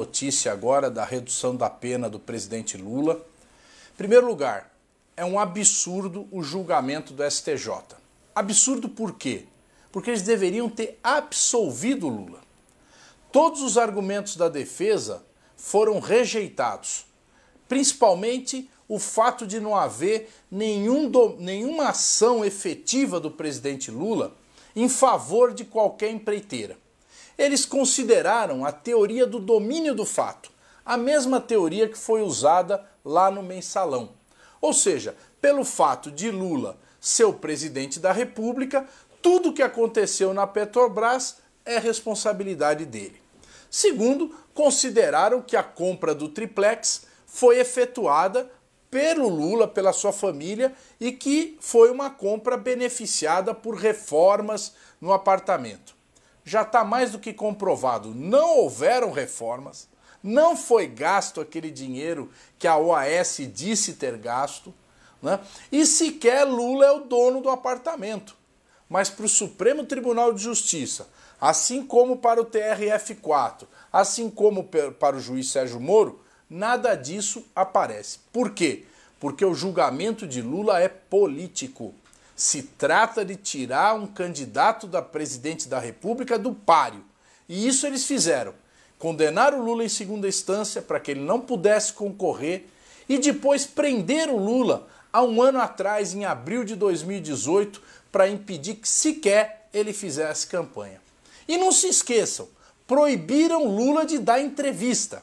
notícia agora da redução da pena do presidente Lula. Em primeiro lugar, é um absurdo o julgamento do STJ. Absurdo por quê? Porque eles deveriam ter absolvido Lula. Todos os argumentos da defesa foram rejeitados, principalmente o fato de não haver nenhum do, nenhuma ação efetiva do presidente Lula em favor de qualquer empreiteira. Eles consideraram a teoria do domínio do fato, a mesma teoria que foi usada lá no mensalão. Ou seja, pelo fato de Lula ser o presidente da República, tudo o que aconteceu na Petrobras é responsabilidade dele. Segundo, consideraram que a compra do triplex foi efetuada pelo Lula, pela sua família, e que foi uma compra beneficiada por reformas no apartamento já está mais do que comprovado. Não houveram reformas, não foi gasto aquele dinheiro que a OAS disse ter gasto, né? e sequer Lula é o dono do apartamento. Mas para o Supremo Tribunal de Justiça, assim como para o TRF4, assim como para o juiz Sérgio Moro, nada disso aparece. Por quê? Porque o julgamento de Lula é político. Se trata de tirar um candidato da presidente da República do páreo. E isso eles fizeram. Condenaram o Lula em segunda instância para que ele não pudesse concorrer e depois prenderam o Lula há um ano atrás, em abril de 2018, para impedir que sequer ele fizesse campanha. E não se esqueçam, proibiram Lula de dar entrevista.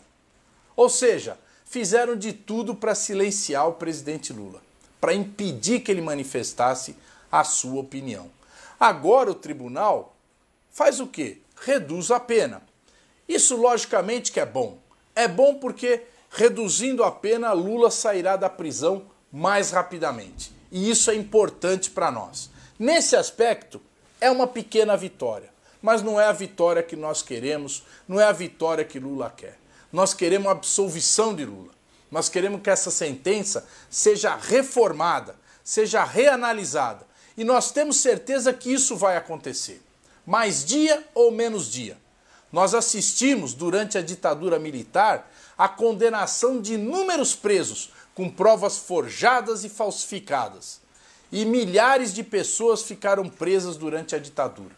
Ou seja, fizeram de tudo para silenciar o presidente Lula para impedir que ele manifestasse a sua opinião. Agora o tribunal faz o quê? Reduz a pena. Isso logicamente que é bom. É bom porque reduzindo a pena, Lula sairá da prisão mais rapidamente. E isso é importante para nós. Nesse aspecto, é uma pequena vitória, mas não é a vitória que nós queremos, não é a vitória que Lula quer. Nós queremos a absolvição de Lula. Nós queremos que essa sentença seja reformada, seja reanalisada. E nós temos certeza que isso vai acontecer. Mais dia ou menos dia. Nós assistimos durante a ditadura militar a condenação de inúmeros presos com provas forjadas e falsificadas. E milhares de pessoas ficaram presas durante a ditadura.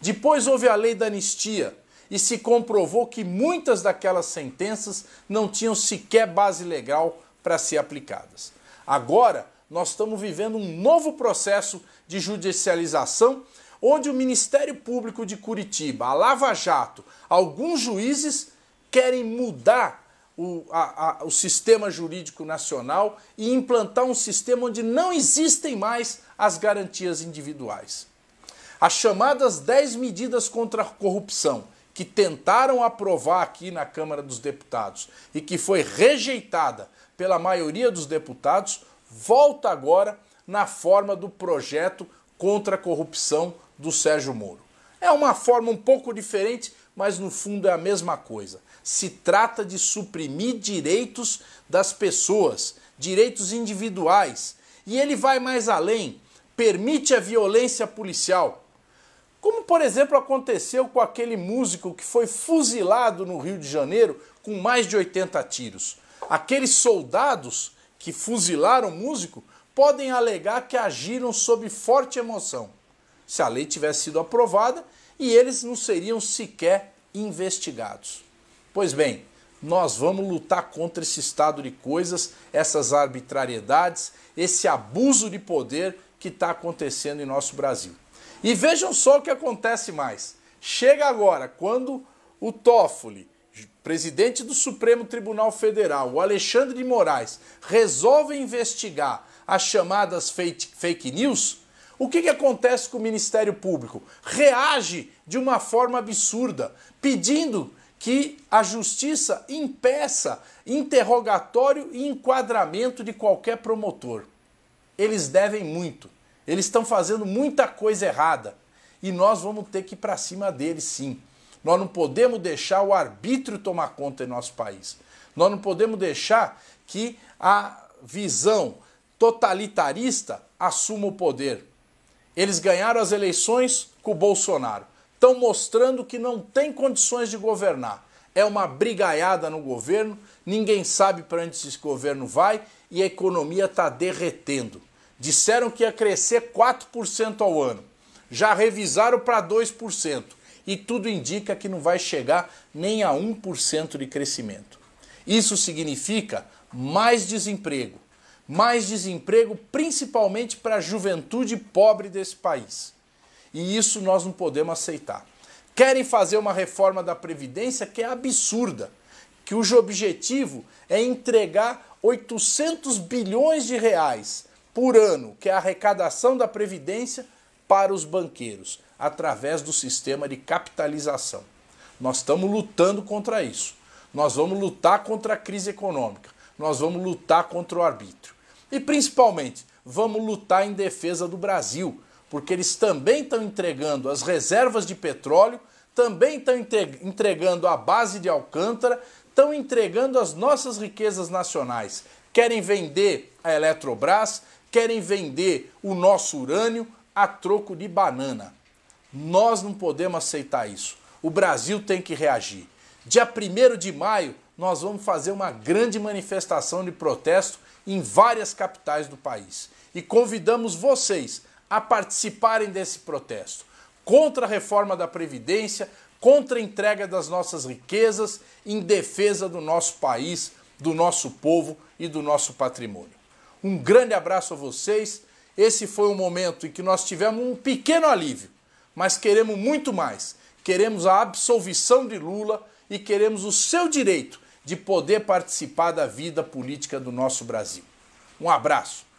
Depois houve a lei da anistia, e se comprovou que muitas daquelas sentenças não tinham sequer base legal para ser aplicadas. Agora, nós estamos vivendo um novo processo de judicialização, onde o Ministério Público de Curitiba, a Lava Jato, alguns juízes querem mudar o, a, a, o, sistema jurídico nacional e implantar um sistema onde não existem mais as garantias individuais. As chamadas 10 medidas contra a corrupção que tentaram aprovar aqui na Câmara dos Deputados e que foi rejeitada pela maioria dos deputados, volta agora na forma do projeto contra a corrupção do Sérgio Moro. É uma forma um pouco diferente, mas no fundo é a mesma coisa. Se trata de suprimir direitos das pessoas, direitos individuais. E ele vai mais além, permite a violência policial, como, por exemplo, aconteceu com aquele músico que foi fuzilado no Rio de Janeiro com mais de 80 tiros. Aqueles soldados que fuzilaram o músico podem alegar que agiram sob forte emoção. Se a lei tivesse sido aprovada, e eles não seriam sequer investigados. Pois bem, nós vamos lutar contra esse estado de coisas, essas arbitrariedades, esse abuso de poder que está acontecendo em nosso Brasil. E vejam só o que acontece mais. Chega agora, quando o Toffoli, presidente do Supremo Tribunal Federal, o Alexandre de Moraes, resolve investigar as chamadas fake, fake news, o que, que acontece com o Ministério Público? Reage de uma forma absurda, pedindo que a justiça impeça interrogatório e enquadramento de qualquer promotor. Eles devem muito. Eles estão fazendo muita coisa errada e nós vamos ter que ir para cima deles sim. Nós não podemos deixar o arbítrio tomar conta em nosso país. Nós não podemos deixar que a visão totalitarista assuma o poder. Eles ganharam as eleições com o Bolsonaro. Estão mostrando que não tem condições de governar. É uma brigaiada no governo, ninguém sabe para onde esse governo vai e a economia está derretendo. Disseram que ia crescer 4% ao ano. Já revisaram para 2%. E tudo indica que não vai chegar nem a 1% de crescimento. Isso significa mais desemprego. Mais desemprego, principalmente para a juventude pobre desse país. E isso nós não podemos aceitar. Querem fazer uma reforma da Previdência que é absurda, que cujo objetivo é entregar 800 bilhões de reais por ano, que é a arrecadação da Previdência para os banqueiros, através do sistema de capitalização. Nós estamos lutando contra isso. Nós vamos lutar contra a crise econômica. Nós vamos lutar contra o arbítrio. E principalmente, vamos lutar em defesa do Brasil, porque eles também estão entregando as reservas de petróleo, também estão entregando a base de Alcântara, estão entregando as nossas riquezas nacionais. Querem vender a Eletrobras, querem vender o nosso urânio a troco de banana. Nós não podemos aceitar isso. O Brasil tem que reagir. Dia 1 de maio, nós vamos fazer uma grande manifestação de protesto em várias capitais do país. E convidamos vocês a participarem desse protesto contra a reforma da Previdência, contra a entrega das nossas riquezas, em defesa do nosso país, do nosso povo e do nosso patrimônio. Um grande abraço a vocês. Esse foi um momento em que nós tivemos um pequeno alívio, mas queremos muito mais. Queremos a absolvição de Lula e queremos o seu direito de poder participar da vida política do nosso Brasil. Um abraço.